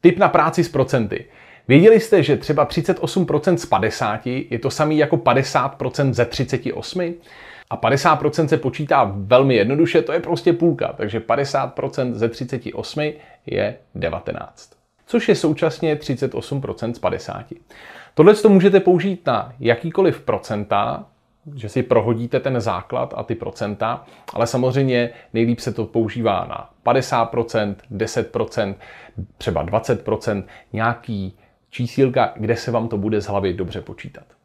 Tip na práci s procenty. Věděli jste, že třeba 38% z 50 je to samý jako 50% ze 38? A 50% se počítá velmi jednoduše, to je prostě půlka, takže 50% ze 38 je 19 což je současně 38% z 50. Tohle to můžete použít na jakýkoliv procenta, že si prohodíte ten základ a ty procenta, ale samozřejmě nejlíp se to používá na 50%, 10%, třeba 20%, nějaký čísílka, kde se vám to bude z hlavy dobře počítat.